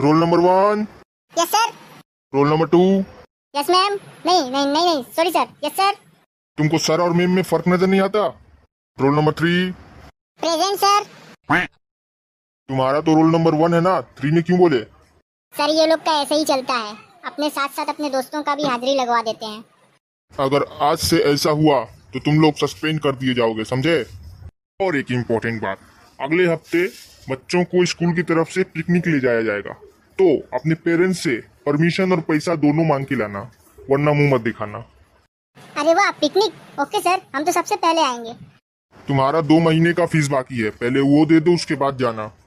role number one yes sir roll number two yes ma'am नहीं नहीं नहीं नहीं सॉरी सर यस सर तुमको सर और मैम में फर्क नजर नहीं आता roll number three present sir तुम्हारा तो रोल नंबर वन है ना थ्री में क्यों बोले सर ये लोग का ऐसे ही चलता है अपने साथ साथ अपने दोस्तों का भी हाजिरी लगवा देते हैं अगर आज से ऐसा हुआ तो तुम लोग सस्पेंड कर दिए जाओगे समझे और एक इम्पोर्टेंट बात अगले हफ्ते बच्चों को स्कूल की तरफ से पिकनिक ले जाया जाएगा तो अपने पेरेंट्स से परमिशन और पैसा दोनों मांग के लाना वरना मुंह मत दिखाना अरे वाह पिकनिक ओके सर हम तो सबसे पहले आएंगे तुम्हारा दो महीने का फीस बाकी है पहले वो दे दो उसके बाद जाना